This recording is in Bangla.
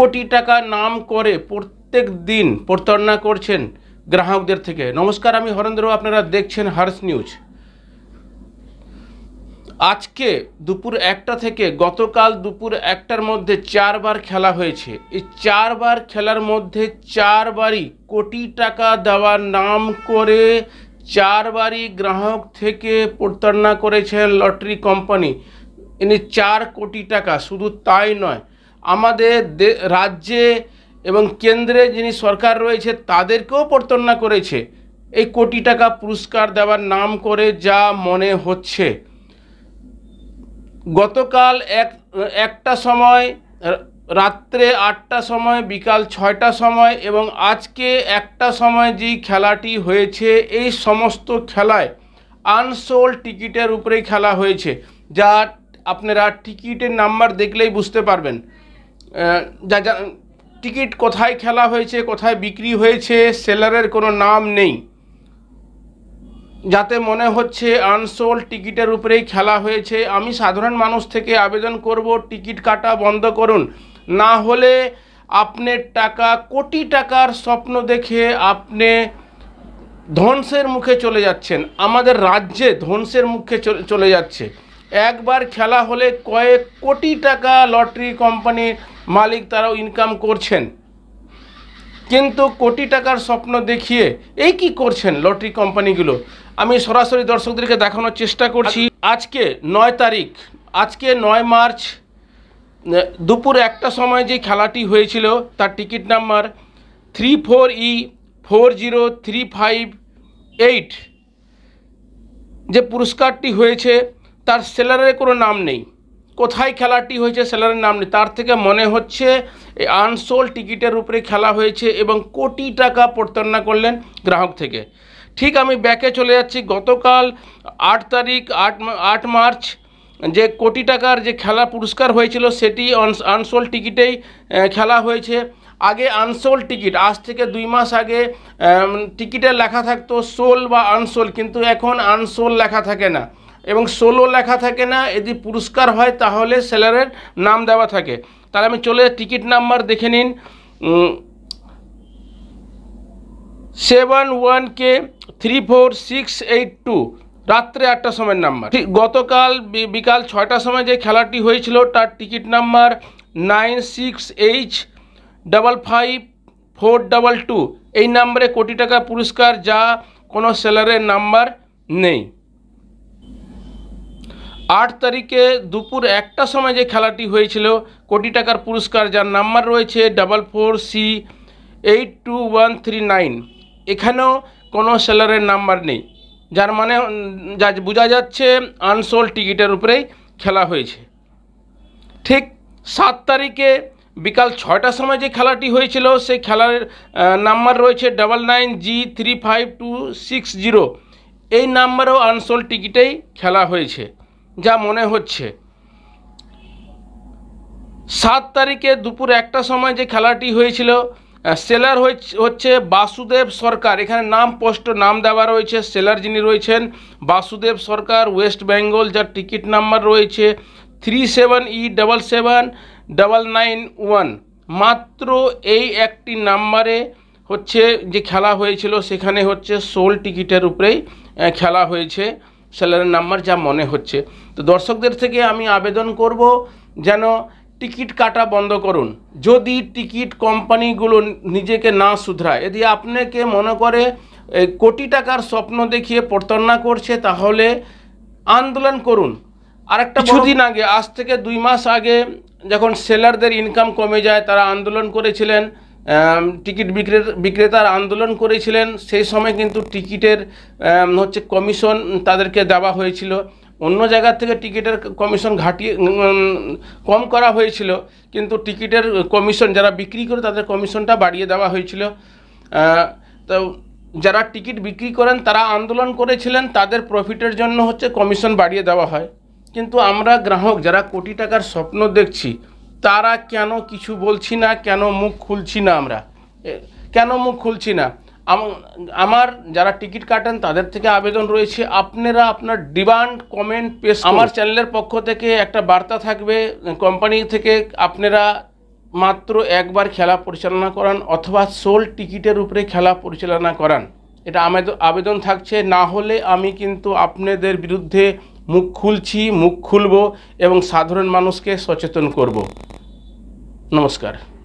কোটি টাকা নাম করে প্রত্যেক দিন প্রতারণা করছেন গ্রাহকদের থেকে নমস্কার আমি হরেন্দ্র আপনারা দেখছেন হার্স নিউজ আজকে দুপুর একটা থেকে গতকাল দুপুর একটার মধ্যে চারবার খেলা হয়েছে এই চারবার খেলার মধ্যে চারবারই কোটি টাকা দেওয়ার নাম করে চারবারই গ্রাহক থেকে প্রতারণা করেছেন লটারি কোম্পানি ইনি চার কোটি টাকা শুধু তাই নয় আমাদের রাজ্যে এবং কেন্দ্রে যিনি সরকার রয়েছে তাদেরকেও প্রত্যনা করেছে এই কোটি টাকা পুরস্কার দেওয়ার নাম করে যা মনে হচ্ছে গতকাল এক একটা সময় রাত্রে আটটা সময় বিকাল ছয়টা সময় এবং আজকে একটা সময় যে খেলাটি হয়েছে এই সমস্ত খেলায় আনসোল টিকিটের উপরেই খেলা হয়েছে যা আপনারা টিকিটের নাম্বার দেখলেই বুঝতে পারবেন যা যা টিকিট কোথায় খেলা হয়েছে কোথায় বিক্রি হয়েছে সেলারের কোনো নাম নেই যাতে মনে হচ্ছে আনসোল টিকিটের উপরেই খেলা হয়েছে আমি সাধারণ মানুষ থেকে আবেদন করব টিকিট কাটা বন্ধ করুন না হলে আপনার টাকা কোটি টাকার স্বপ্ন দেখে আপনি ধ্বংসের মুখে চলে যাচ্ছেন আমাদের রাজ্যে ধ্বংসের মুখে চলে যাচ্ছে একবার খেলা হলে কয়েক কোটি টাকা লটারি কোম্পানির মালিক তারাও ইনকাম করছেন কিন্তু কোটি টাকার স্বপ্ন দেখিয়ে এই কি করছেন লটারি কোম্পানিগুলো আমি সরাসরি দর্শকদেরকে দেখানোর চেষ্টা করছি আজকে নয় তারিখ আজকে নয় মার্চ দুপুর একটা সময় যে খেলাটি হয়েছিল তার ticket number three four E four zero three five eight যে পুরস্কারটি হয়েছে তার সেলারের কোনো নাম নেই কোথায় খেলাটি হয়েছে সেলারের নাম নেই তার থেকে মনে হচ্ছে আনসোল টিকিটের উপরে খেলা হয়েছে এবং কোটি টাকা প্রত্যন্না করলেন গ্রাহক থেকে ঠিক আমি ব্যাকে চলে যাচ্ছি গতকাল আট তারিখ আট আট মার্চ যে কোটি টাকার যে খেলা পুরস্কার হয়েছিল সেটি আনসোল টিকিটেই খেলা হয়েছে আগে আনসোল টিকিট আজ থেকে দুই মাস আগে টিকিটে লেখা থাকতো সোল বা আনসোল কিন্তু এখন আনসোল লেখা থাকে না এবং সোলো লেখা থাকে না যদি পুরস্কার হয় তাহলে সেলারের নাম দেওয়া থাকে তাহলে আমি চলে টিকিট নাম্বার দেখে নিন seven one K three four six eight two রাত্রে আটটা সময়ের নাম্বার গতকাল বিকাল ছয়টার সময় যে খেলাটি হয়েছিল তার ticket number nine six H double five four double two এই নাম্বারে কোটি টাকা পুরস্কার যা কোনো সেলারের নাম্বার নেই আট তারিখে দুপুর একটা সময় যে খেলাটি হয়েছিল কোটি টাকার পুরস্কার যার নাম্বার রয়েছে double four C eight two one three nine এখানেও কোনো সেলারের নাম্বার নেই যার মানে যা বোঝা যাচ্ছে আনসোল টিকিটের উপরেই খেলা হয়েছে ঠিক সাত তারিখে বিকাল ছয়টার সময় যে খেলাটি হয়েছিল সেই খেলার নাম্বার রয়েছে double nine G three five two six zero এই নাম্বারেও আনসোল টিকিটেই খেলা হয়েছে যা মনে হচ্ছে সাত তারিখে দুপুর একটা সময় যে খেলাটি হয়েছিল সেলার হচ্ছে বাসুদেব সরকার এখানে নাম পোস্ট নাম দেওয়া রয়েছে সেলার যিনি রয়েছেন বাসুদেব সরকার ওয়েস্ট বেঙ্গল যার টিকিট নাম্বার রয়েছে three seven E double seven double nine one মাত্র এই একটি নাম্বারে হচ্ছে যে খেলা হয়েছিল সেখানে হচ্ছে সোল টিকিটের উপরেই খেলা হয়েছে সেলারের নাম্বার যা মনে হচ্ছে তো দর্শকদের থেকে আমি আবেদন করব যেন টিকিট কাটা বন্ধ করুন যদি টিকিট কোম্পানিগুলো নিজেকে না শুধরায় যদি আপনাকে মনে করে কোটি টাকার স্বপ্ন দেখিয়ে প্রতারণা করছে তাহলে আন্দোলন করুন আরেকটা কিছুদিন আগে আজ থেকে দুই মাস আগে যখন সেলারদের ইনকাম কমে যায় তারা আন্দোলন করেছিলেন টিকিট বিক্রের বিক্রেতার আন্দোলন করেছিলেন সেই সময় কিন্তু টিকিটের হচ্ছে কমিশন তাদেরকে দেওয়া হয়েছিল অন্য জায়গার থেকে টিকিটের কমিশন ঘাটিয়ে কম করা হয়েছিল কিন্তু টিকিটের কমিশন যারা বিক্রি করে তাদের কমিশনটা বাড়িয়ে দেওয়া হয়েছিল তো যারা টিকিট বিক্রি করেন তারা আন্দোলন করেছিলেন তাদের প্রফিটের জন্য হচ্ছে কমিশন বাড়িয়ে দেওয়া হয় কিন্তু আমরা গ্রাহক যারা কোটি টাকার স্বপ্ন দেখছি তারা কেন কিছু বলছি না কেন মুখ খুলছি না আমরা কেন মুখ খুলছি না আমার যারা টিকিট কাটেন তাদের থেকে আবেদন রয়েছে আপনারা আপনার ডিমান্ড কমেন্ট পেশ আমার চ্যানেলের পক্ষ থেকে একটা বার্তা থাকবে কোম্পানি থেকে আপনারা মাত্র একবার খেলা পরিচালনা করান অথবা সোল টিকিটের উপরে খেলা পরিচালনা করান এটা আবেদন থাকছে না হলে আমি কিন্তু আপনাদের বিরুদ্ধে মুখ খুলছি মুখ খুলব এবং সাধারণ মানুষকে সচেতন করব নমস্কার